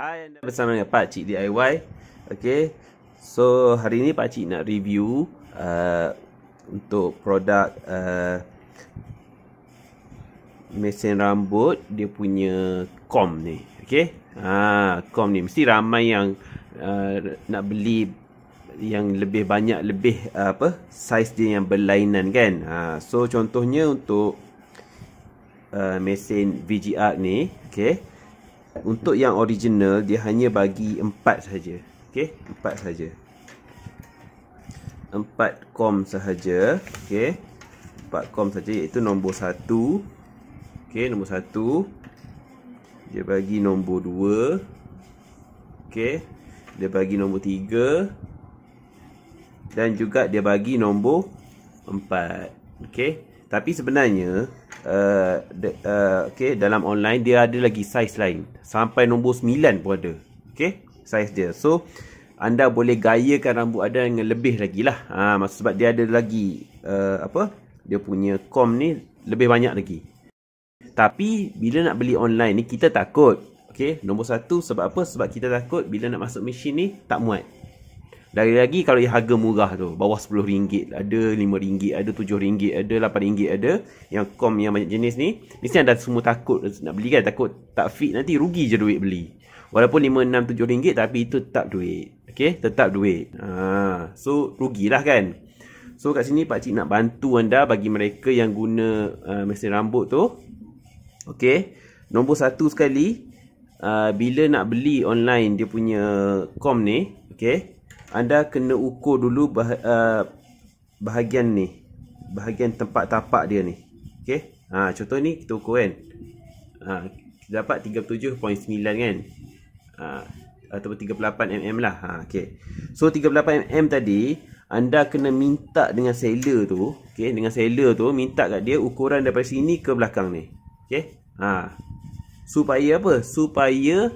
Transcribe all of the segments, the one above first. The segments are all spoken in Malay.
hai anda bersama dengan Pak Cik DIY. Okey. So hari ini Pak Cik nak review uh, untuk produk uh, mesin rambut dia punya comb ni. Okey. Ha ah, comb ni mesti ramai yang uh, nak beli yang lebih banyak lebih uh, apa size dia yang berlainan kan. Ha so contohnya untuk uh, mesin VGR Arc ni, okey. Untuk yang original dia hanya bagi empat saja. Okey, Empat saja. empat com saja. Okey. Empat com saja iaitu nombor satu, Okey, nombor satu, Dia bagi nombor dua, Okey. Dia bagi nombor tiga, Dan juga dia bagi nombor empat, Okey. Tapi sebenarnya Eh, de, uh, okay, dalam online dia ada lagi saiz lain sampai nombor 9 pun ada okey saiz dia so anda boleh gayakan rambut anda dengan lebih lagi lah ha, maksud sebab dia ada lagi uh, apa dia punya kom ni lebih banyak lagi tapi bila nak beli online ni kita takut okay nombor satu sebab apa sebab kita takut bila nak masuk mesin ni tak muat dari lagi kalau yang harga murah tu Bawah RM10 Ada RM5 Ada RM7 Ada RM8 Ada Yang kom yang banyak jenis ni Mesti anda semua takut Nak beli kan Takut tak fit Nanti rugi je duit beli Walaupun RM5, RM6, RM7 Tapi itu tetap duit Okay Tetap duit ha. So rugilah kan So kat sini Pak Cik nak bantu anda Bagi mereka yang guna uh, Mesin rambut tu Okay Nombor satu sekali uh, Bila nak beli online Dia punya Kom ni Okay anda kena ukur dulu bah, uh, bahagian ni bahagian tempat tapak dia ni okey ha contoh ni kita ukur kan ha kita dapat 37.9 kan ha ataupun 38 mm lah ha okey so 38 mm tadi anda kena minta dengan seller tu okey dengan seller tu minta kat dia ukuran daripada sini ke belakang ni okey ha supaya apa supaya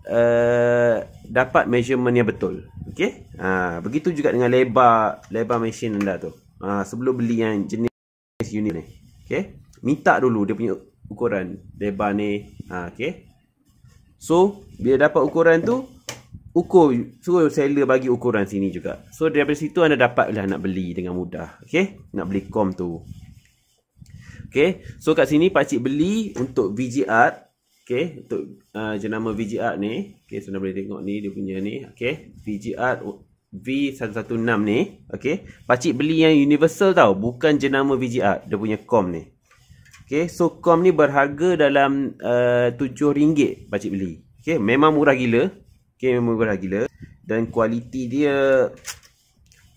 Uh, dapat measurement yang betul. Okey. Ha, begitu juga dengan lebar lebar mesin anda tu. Ha, sebelum beli yang jenis unit ni. Okey. Minta dulu dia punya ukuran lebar ni. Ha, okey. So, bila dapat ukuran tu, ukur suruh seller bagi ukuran sini juga. So, daripada situ anda dapatlah nak beli dengan mudah. okay? Nak beli kom tu. okay? So, kat sini pak beli untuk VGR Okay, untuk uh, jenama VG ni. Okay, so anda boleh tengok ni dia punya ni. Okay, VG Art V116 ni. Okay, pakcik beli yang universal tau. Bukan jenama VG Dia punya com ni. Okay, so com ni berharga dalam uh, RM7 pakcik beli. Okay, memang murah gila. Okay, memang murah gila. Dan kualiti dia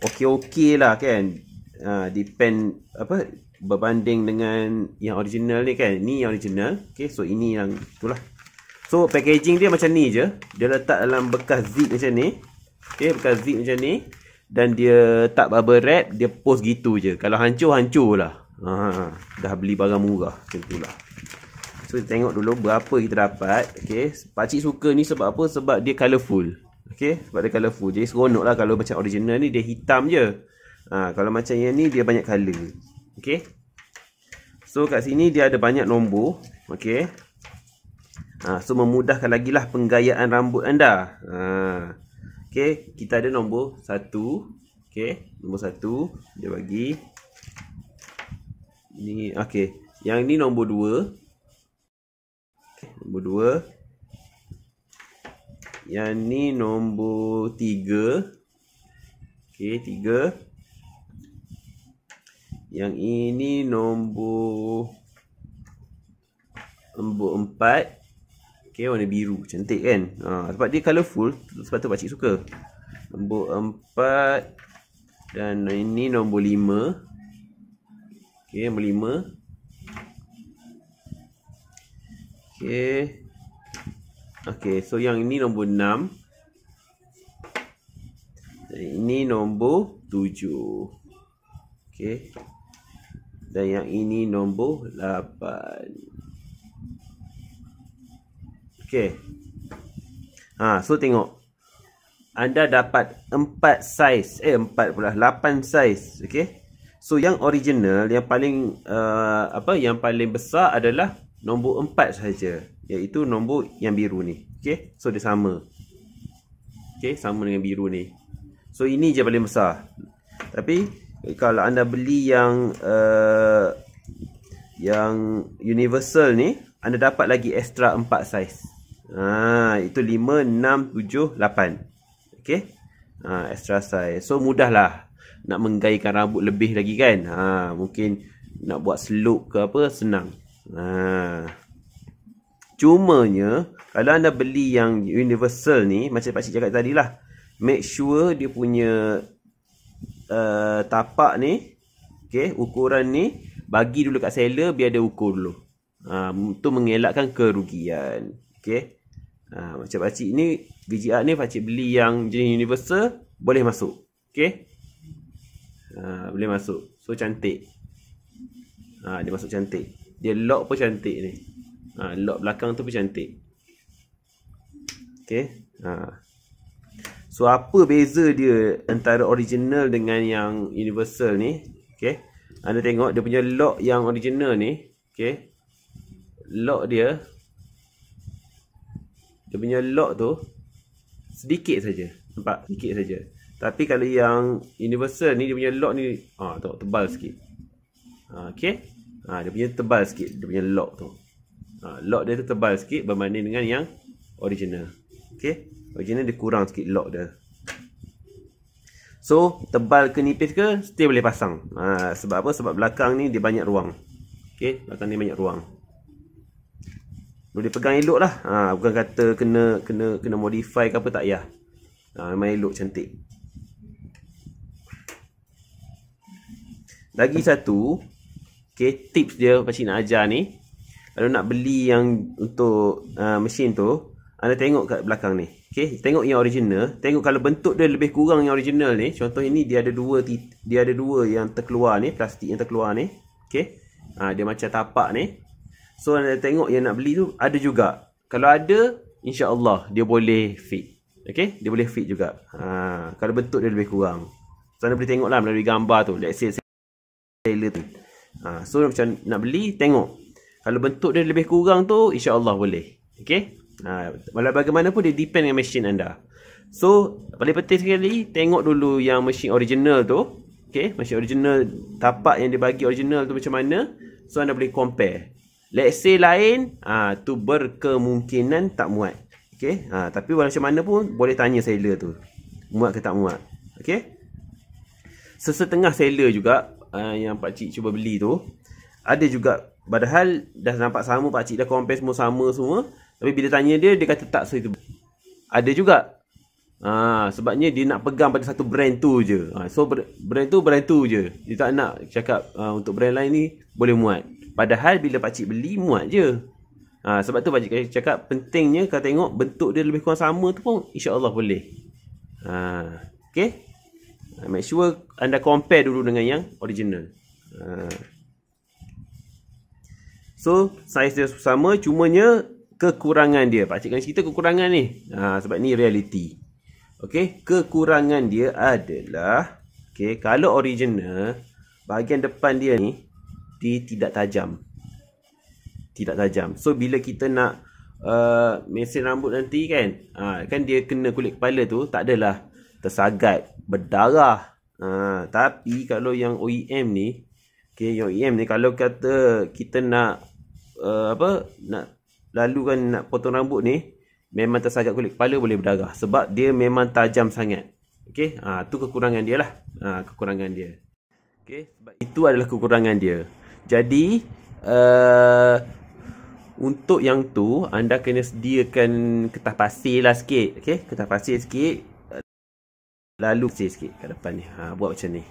okay okay lah kan uh, depend apa berbanding dengan yang original ni kan ni yang original okey so ini yang tu lah. so packaging dia macam ni je dia letak dalam bekas zip macam ni okey bekas zip macam ni dan dia tak bubble wrap dia post gitu je kalau hancur hancurlah ha dah beli barang murah macam itulah so kita tengok dulu berapa kita dapat okey pak suka ni sebab apa sebab dia colourful okey sebab dia colourful jadi lah kalau macam original ni dia hitam je Ha, kalau macam yang ni dia banyak color. Okey. So kat sini dia ada banyak nombor. Okey. Ha, so memudahkan lagi lah penggayaan rambut anda. Ha. Okey, kita ada nombor satu, Okey, nombor satu, dia bagi. Ini, okey. Yang ni nombor dua, Okay, nombor dua. Yang ni nombor tiga, Okey, Tiga. Yang ini nombor Nombor empat Okay warna biru Cantik kan ha, Sebab dia colourful Sebab tu pakcik suka Nombor empat Dan ini nombor lima Okay nombor lima Okay Okay so yang ini nombor enam Dan ini nombor tujuh Okay dan yang ini nombor 8 Okay. ha so tengok anda dapat 4 size eh 4 pula 8 size Okay. so yang original yang paling uh, apa yang paling besar adalah nombor 4 saja iaitu nombor yang biru ni Okay. so dia sama Okay, sama dengan biru ni so ini je paling besar tapi Okay, kalau anda beli yang uh, yang universal ni, anda dapat lagi extra 4 saiz. Ha, itu 5, 6, 7, 8. Okay. Ha, extra saiz. So, mudahlah nak menggaikan rambut lebih lagi kan. Ha, mungkin nak buat slope ke apa, senang. Ha. Cumanya, kalau anda beli yang universal ni, macam Pakcik cakap tadi lah. Make sure dia punya Eh, tapak ni okey ukuran ni bagi dulu kat seller biar dia ukur dulu ha uh, tu mengelakkan kerugian okey ha uh, macam pak cik ni biji art ni pak beli yang jenis universal boleh masuk okey uh, boleh masuk so cantik ha uh, dia masuk cantik dia lock pun cantik ni ha uh, lock belakang tu pun cantik okey ha uh. So apa beza dia antara original dengan yang universal ni? Okay. Anda tengok dia punya lock yang original ni. Okay. Lock dia. Dia punya lock tu. Sedikit saja, Nampak? Sedikit saja. Tapi kalau yang universal ni dia punya lock ni. ah ha, tengok tebal sikit. Ha, okay. Ha, dia punya tebal sikit. Dia punya lock tu. Ha, lock dia tu tebal sikit berbanding dengan yang original. Okay. Macam ni dia kurang sikit lock dia So tebal ke nipis ke Still boleh pasang ha, Sebab apa? Sebab belakang ni dia banyak ruang Okay Belakang ni banyak ruang Boleh pegang elok lah ha, Bukan kata kena Kena kena modify ke apa tak ya ha, Memang elok cantik Lagi satu Okay Tips dia Pakcik nak ajar ni Kalau nak beli yang Untuk uh, Mesin tu anda tengok kat belakang ni. Okey, tengok yang original, tengok kalau bentuk dia lebih kurang yang original ni. Contoh ini dia ada dua dia ada dua yang terkeluar ni, plastik yang terkeluar ni. Okey. Ha, dia macam tapak ni. So anda tengok yang nak beli tu ada juga. Kalau ada, insya-Allah dia boleh fit. Okey, dia boleh fit juga. Ha, kalau bentuk dia lebih kurang. So anda boleh tengoklah melalui gambar tu. Let's say trailer tu. Ha, so macam nak beli, tengok. Kalau bentuk dia lebih kurang tu, insya-Allah boleh. Okey. Ha, walau uh, bagaimanapun dia depend dengan mesin anda So paling penting sekali tengok dulu yang mesin original tu Okay mesin original tapak yang dia bagi original tu macam mana So anda boleh compare Let's say lain uh, tu berkemungkinan tak muat Okay uh, tapi walau macam mana pun boleh tanya seller tu Muat ke tak muat Okay Sesetengah seller juga uh, yang Pak Cik cuba beli tu Ada juga padahal dah nampak sama Pak Cik dah compare semua sama semua tapi bila tanya dia, dia kata tak saya Ada juga. Ha, sebabnya dia nak pegang pada satu brand tu je. Ha, so brand tu, brand tu je. Dia tak nak cakap ha, untuk brand lain ni boleh muat. Padahal bila pakcik beli, muat je. Ha, sebab tu pakcik cakap pentingnya kalau tengok bentuk dia lebih kurang sama tu pun insya Allah boleh. Ha, okay. Ha, make sure anda compare dulu dengan yang original. Ha. So, saiz dia sama cumanya kekurangan dia. Pakcik kena cerita kekurangan ni. Ha, sebab ni reality. Okey, kekurangan dia adalah okey, kalau original bahagian depan dia ni dia tidak tajam. Tidak tajam. So bila kita nak uh, mesin rambut nanti kan, ha, kan dia kena kulit kepala tu tak adalah tersagat, berdarah. Ha, tapi kalau yang OEM ni, okay yang OEM ni kalau kata kita nak uh, apa nak lalu kan nak potong rambut ni memang tersagat kulit kepala boleh berdarah sebab dia memang tajam sangat okey ha, tu kekurangan dia lah ha, kekurangan dia okey sebab itu adalah kekurangan dia jadi uh, untuk yang tu anda kena sediakan kertas pasir lah sikit okey kertas pasir sikit lalu pasir sikit kat depan ni ha, buat macam ni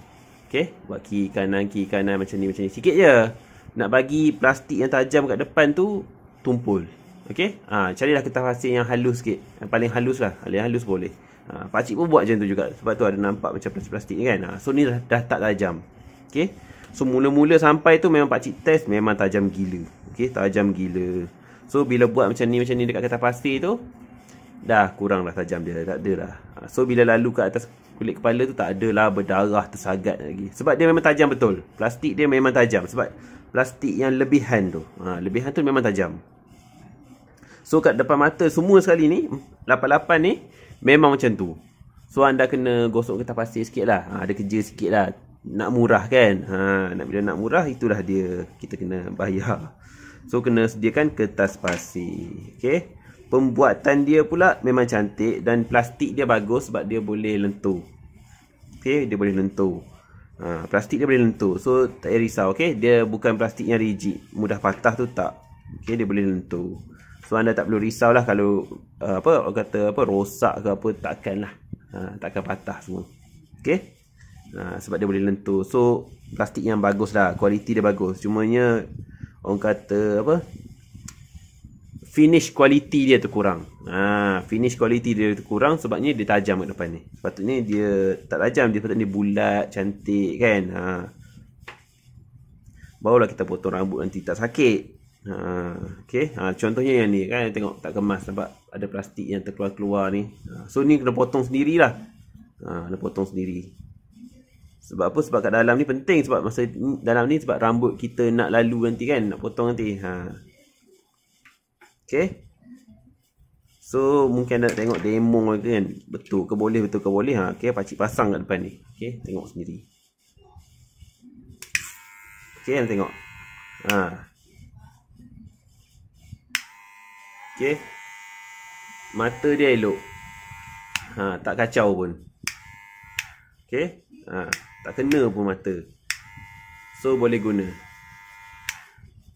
okey buat kiri kanan kiri kanan macam ni macam ni sikit je nak bagi plastik yang tajam kat depan tu tumpul. Okey? Ha, carilah kertas pasir yang halus sikit. Yang paling halus lah. Yang halus boleh. Ha, pakcik pun buat macam tu juga. Sebab tu ada nampak macam plastik-plastik ni kan. Ha, so ni dah, dah tak tajam. Okey? So mula-mula sampai tu memang pakcik test memang tajam gila. Okey? Tajam gila. So bila buat macam ni macam ni dekat kertas pasir tu. Dah kurang dah tajam dia. Tak ada lah. Ha, so bila lalu ke atas kulit kepala tu tak ada lah, berdarah tersagat lagi. Sebab dia memang tajam betul. Plastik dia memang tajam. Sebab plastik yang lebihan tu. Ha, lebihan tu memang tajam. So kat depan mata semua sekali ni lapan lapan ni memang macam tu So anda kena gosok kertas pasir sikit lah ha, Ada kerja sikit lah Nak murah kan ha, nak Bila nak murah itulah dia kita kena bayar So kena sediakan kertas pasir okay? Pembuatan dia pula memang cantik Dan plastik dia bagus sebab dia boleh lentur okay? Dia boleh lentur ha, Plastik dia boleh lentur So tak risau okay? Dia bukan plastik yang rigid Mudah patah tu tak okay? Dia boleh lentur So anda tak perlu risau lah kalau uh, apa orang kata apa rosak ke apa takkan lah. Ha, uh, takkan patah semua. Okay. Ha, uh, sebab dia boleh lentur. So plastik yang bagus lah. Kualiti dia bagus. Cumanya orang kata apa finish quality dia tu kurang. Ha, finish quality dia tu kurang sebabnya dia tajam kat depan ni. Sepatutnya dia tak tajam. Dia patutnya bulat, cantik kan. Ha. Barulah kita potong rambut nanti tak sakit. Ah, okay. Ha, ah, contohnya yang ni kan tengok tak kemas nampak ada plastik yang terkeluar-keluar ni. Ha, so ni kena potong sendirilah. Ha, kena potong sendiri. Sebab apa? Sebab kat dalam ni penting sebab masa dalam ni sebab rambut kita nak lalu nanti kan nak potong nanti. Ha. Okay. So mungkin nak tengok demo ke kan. Betul ke boleh betul ke boleh. Ha. Okay. Pakcik pasang kat depan ni. Okay. Tengok sendiri. Okay. Nak tengok. Haa. Okay. Mata dia elok. Ha, tak kacau pun. Okay. Ha, tak kena pun mata. So, boleh guna.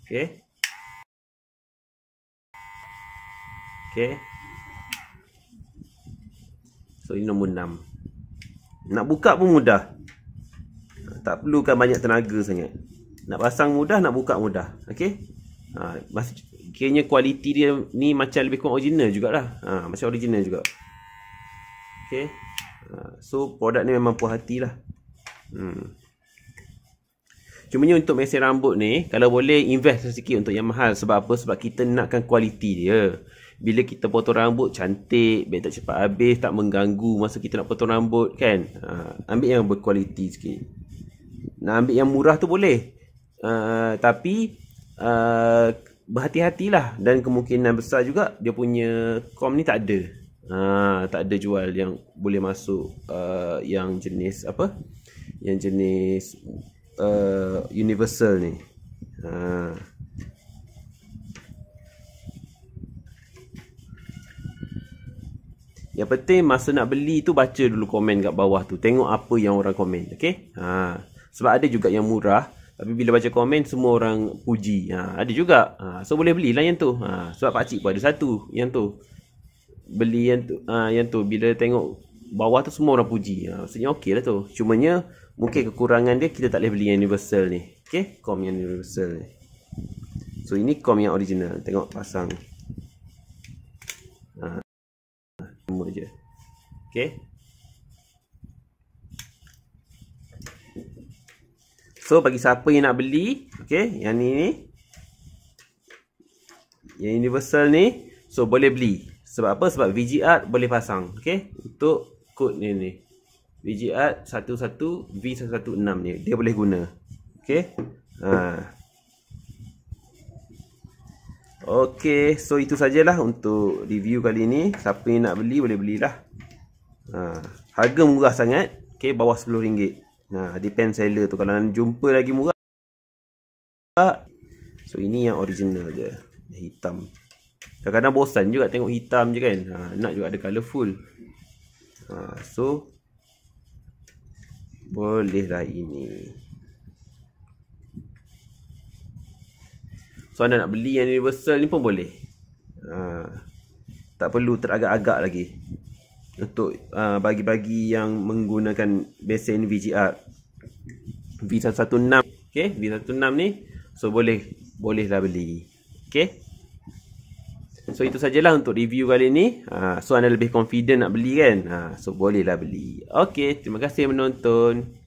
Okay. Okay. So, ini nombor 6. Nak buka pun mudah. Ha, tak perlukan banyak tenaga sangat. Nak pasang mudah, nak buka mudah. Okay. Ha, Kiranya kualiti dia ni macam lebih kurang original jugalah. Ha, macam original juga. Okay. Ha, so, produk ni memang puas hati lah. Hmm. Cuma ni untuk mesin rambut ni, kalau boleh invest sikit untuk yang mahal. Sebab apa? Sebab kita nakkan kualiti dia. Bila kita potong rambut, cantik. Biar tak cepat habis, tak mengganggu masa kita nak potong rambut kan. Ha, ambil yang berkualiti sikit. Nak ambil yang murah tu boleh. Uh, tapi... Uh, berhati-hatilah dan kemungkinan besar juga dia punya com ni tak ada. Ha, tak ada jual yang boleh masuk uh, yang jenis apa? Yang jenis uh, universal ni. Ha. Yang penting masa nak beli tu baca dulu komen kat bawah tu. Tengok apa yang orang komen. Okay? Ha. Sebab ada juga yang murah. Tapi bila baca komen semua orang puji. Ha, ada juga. Ha, so boleh belilah yang tu. Ha, sebab pak cik pun ada satu yang tu. Beli yang tu ha, yang tu bila tengok bawah tu semua orang puji. Ha, maksudnya okay lah tu. Cumanya mungkin kekurangan dia kita tak boleh beli yang universal ni. Okay? Kom yang universal ni. So ini kom yang original. Tengok pasang. Ha, sama je. Okay? So bagi siapa yang nak beli Okay yang ni ni Yang universal ni So boleh beli Sebab apa? Sebab VG boleh pasang Okay Untuk kod ni ni VG Art 11 V116 ni Dia boleh guna Okay ha. Okay So itu sajalah untuk review kali ni Siapa yang nak beli boleh belilah ha. Harga murah sangat Okay bawah RM10 Ha, depend seller tu kalau nak jumpa lagi murah. So ini yang original je. Yang hitam. Kadang-kadang bosan juga tengok hitam je kan. Ha, nak juga ada colourful. Ha, so bolehlah ini. So anda nak beli yang universal ni pun boleh. Ha, tak perlu teragak-agak lagi untuk uh, bagi-bagi yang menggunakan besen VGR V116 okey V116 ni so boleh bolehlah beli okey so itu sajalah untuk review kali ni uh, so anda lebih confident nak beli kan uh, so bolehlah beli okey terima kasih menonton